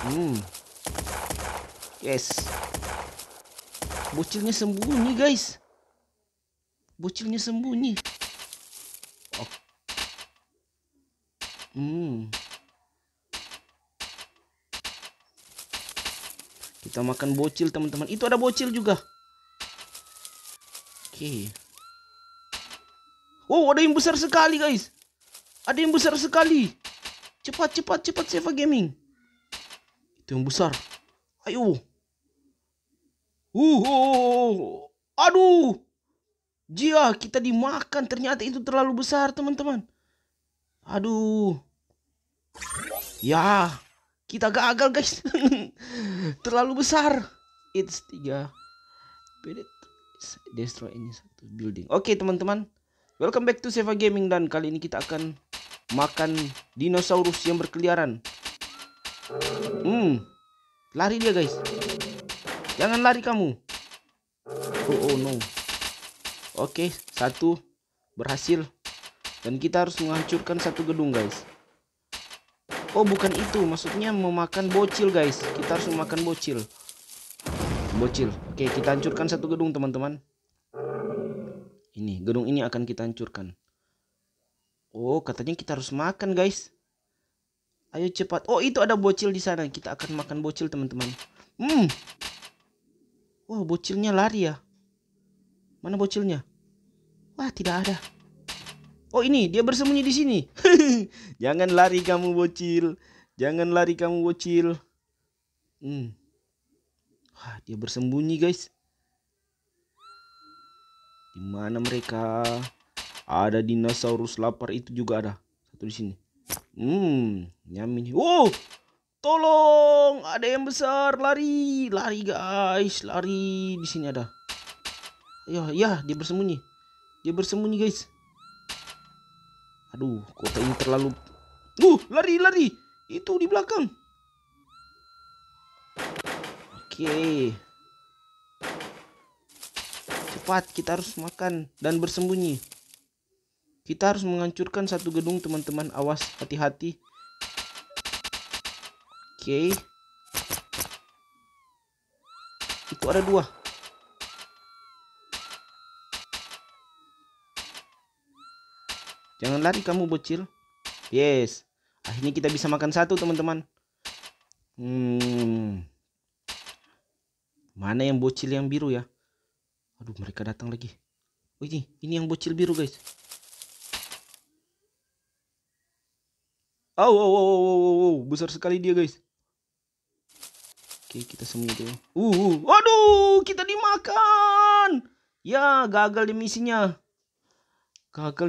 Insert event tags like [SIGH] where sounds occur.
Hmm. Yes. Bocilnya sembunyi, guys. Bocilnya sembunyi. Oh. Hmm. Kita makan bocil, teman-teman. Itu ada bocil juga. Oke. Okay. Oh, ada yang besar sekali, guys. Ada yang besar sekali. Cepat, cepat, cepat, Seva Gaming. Itu yang besar. Ayo. Uh, oh, oh, oh, aduh. Jia, kita dimakan. Ternyata itu terlalu besar, teman-teman. Aduh. Ya, kita gagal, guys. [LAUGHS] terlalu besar. It's tiga. Destroy ini satu building. Oke, okay, teman-teman. Welcome back to Seva Gaming dan kali ini kita akan makan dinosaurus yang berkeliaran. Hmm. Lari dia, guys. Jangan lari kamu. Oh, oh no. Oke, satu berhasil. Dan kita harus menghancurkan satu gedung, guys. Oh, bukan itu. Maksudnya memakan bocil, guys. Kita harus memakan bocil. Bocil. Oke, kita hancurkan satu gedung, teman-teman. Ini, gedung ini akan kita hancurkan. Oh, katanya kita harus makan, guys. Ayo cepat. Oh, itu ada bocil di sana. Kita akan makan bocil, teman-teman. Hmm. Wah, bocilnya lari ya. Mana bocilnya? Wah, tidak ada. Oh, ini dia bersembunyi di sini. [LAUGHS] Jangan lari kamu bocil. Jangan lari kamu bocil. Hmm. Wah, dia bersembunyi, guys. Di mana mereka? Ada dinosaurus lapar itu juga ada. Satu di sini. Hmm, nyami. Wow, oh, tolong ada yang besar lari, lari guys, lari di sini ada. Ya, ya dia bersembunyi, dia bersembunyi guys. Aduh, kota ini terlalu. Uh, lari lari, itu di belakang. Oke, cepat kita harus makan dan bersembunyi. Kita harus menghancurkan satu gedung, teman-teman. Awas, hati-hati. Oke. Okay. Itu ada dua. Jangan lari kamu bocil. Yes. Akhirnya kita bisa makan satu, teman-teman. Hmm. Mana yang bocil yang biru ya? Aduh, mereka datang lagi. Oh, ini, ini yang bocil biru, guys. Oh, oh, oh, oh, oh, oh, besar sekali dia guys. Oke, kita semuanya. dulu. Uh, uh, aduh, kita dimakan. Ya, gagal di misinya. Gagal.